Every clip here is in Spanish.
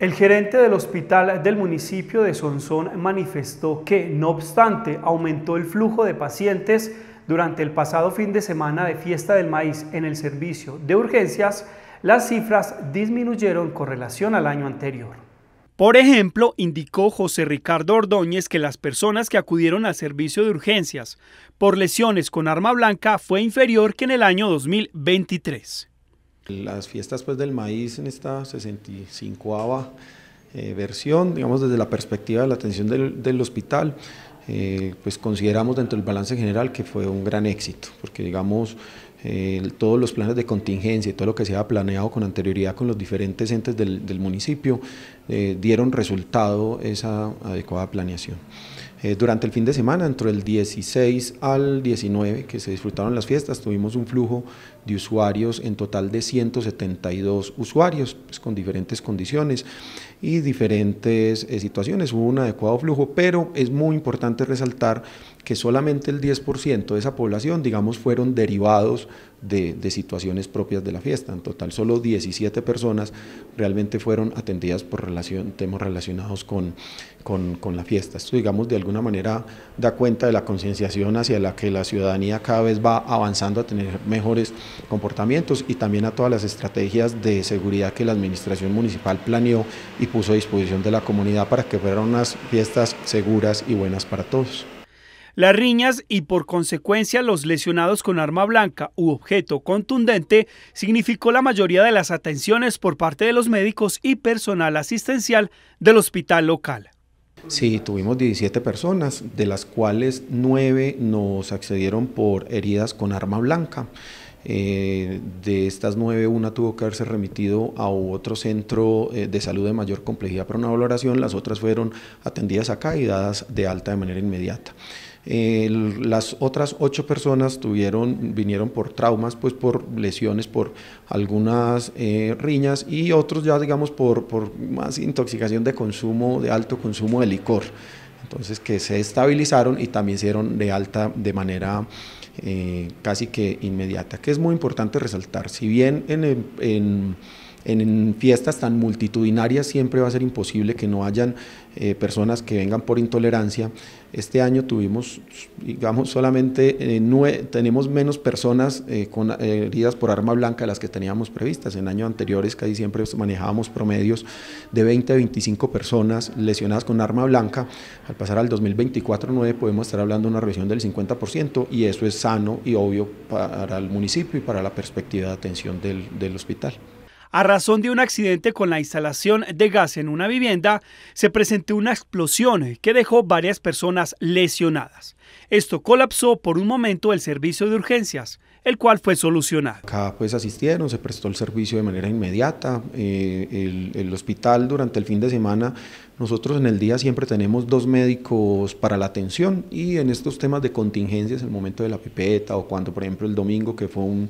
El gerente del hospital del municipio de Sonsón manifestó que, no obstante, aumentó el flujo de pacientes durante el pasado fin de semana de fiesta del maíz en el servicio de urgencias, las cifras disminuyeron con relación al año anterior. Por ejemplo, indicó José Ricardo Ordóñez que las personas que acudieron al servicio de urgencias por lesiones con arma blanca fue inferior que en el año 2023. Las fiestas pues, del maíz en esta 65 eh, versión, digamos desde la perspectiva de la atención del, hospital, eh, pues consideramos dentro del balance general que fue un gran éxito, porque digamos eh, todos los planes de contingencia y todo lo que se había planeado con anterioridad con los diferentes entes del municipio eh, dieron resultado esa adecuada planeación. Eh, durante el fin de semana, entre el 16 al 19, que se disfrutaron las fiestas, tuvimos un flujo de usuarios en total de 172 usuarios, pues, con diferentes condiciones y diferentes eh, situaciones. Hubo un adecuado flujo, pero es muy importante resaltar que solamente el 10% de esa población, digamos, fueron derivados de, situaciones propias de la fiesta. En total, solo 17 personas realmente fueron atendidas por relación, temas relacionados con, con, la fiesta. Esto, digamos, de alguna manera da cuenta de la concienciación hacia la que la ciudadanía cada vez va avanzando a tener mejores comportamientos y también a todas las estrategias de seguridad que la administración municipal planeó y puso a disposición de la comunidad para que fueran unas fiestas seguras y buenas para todos. Las riñas y por consecuencia los lesionados con arma blanca u objeto contundente significó la mayoría de las atenciones por parte de los médicos y personal asistencial del hospital local. Sí, tuvimos 17 personas, de las cuales 9 nos accedieron por heridas con arma blanca. Eh, de estas nueve, una tuvo que haberse remitido a otro centro eh, de salud de mayor complejidad para una valoración, las otras fueron atendidas acá y dadas de alta de manera inmediata las otras ocho personas tuvieron, vinieron por traumas, pues por lesiones, por algunas eh, riñas y otros ya digamos por, más intoxicación de consumo, de alto consumo de licor. Entonces que se estabilizaron y también se dieron de alta de manera eh, casi que inmediata, que es muy importante resaltar. Si bien en en fiestas tan multitudinarias siempre va a ser imposible que no hayan eh, personas que vengan por intolerancia. Este año tuvimos, digamos, solamente eh, tenemos menos personas eh, heridas por arma blanca de las que teníamos previstas. En años anteriores casi siempre manejábamos promedios de 20 a 25 personas lesionadas con arma blanca. Al pasar al 2024-9 podemos estar hablando de una revisión del 50% y eso es sano y obvio para el municipio y para la perspectiva de atención del hospital. A razón de un accidente con la instalación de gas en una vivienda, se presentó una explosión que dejó varias personas lesionadas. Esto colapsó por un momento el servicio de urgencias, el cual fue solucionado. Acá pues asistieron, se prestó el servicio de manera inmediata. Eh, el, el hospital durante el fin de semana, nosotros en el día siempre tenemos dos médicos para la atención y en estos temas de contingencias, el momento de la pipeta o cuando por ejemplo el domingo que fue un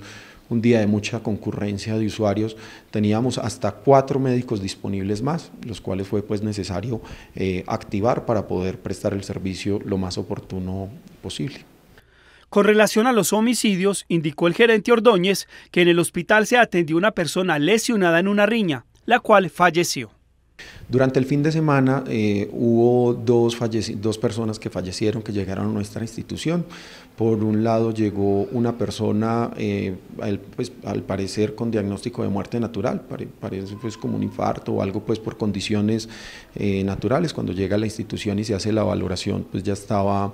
un día de mucha concurrencia de usuarios, teníamos hasta cuatro médicos disponibles más, los cuales fue pues necesario eh, activar para poder prestar el servicio lo más oportuno posible. Con relación a los homicidios, indicó el gerente Ordóñez que en el hospital se atendió una persona lesionada en una riña, la cual falleció. Durante el fin de semana eh, hubo dos, dos personas que fallecieron que llegaron a nuestra institución. Por un lado llegó una persona, eh, pues, al, parecer con diagnóstico de muerte natural, parece pues como un infarto o algo pues por condiciones eh, naturales. Cuando llega a la institución y se hace la valoración, pues ya estaba,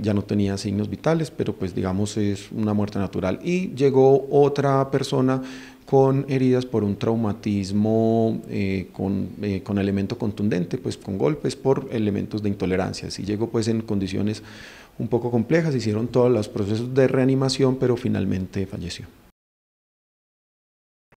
ya no tenía signos vitales, pero pues digamos es una muerte natural. Y llegó otra persona con heridas por un traumatismo eh, con, eh, con, elemento contundente, pues con golpes por elementos de intolerancia. Si llegó pues en condiciones un poco complejas, hicieron todos los procesos de reanimación, pero finalmente falleció.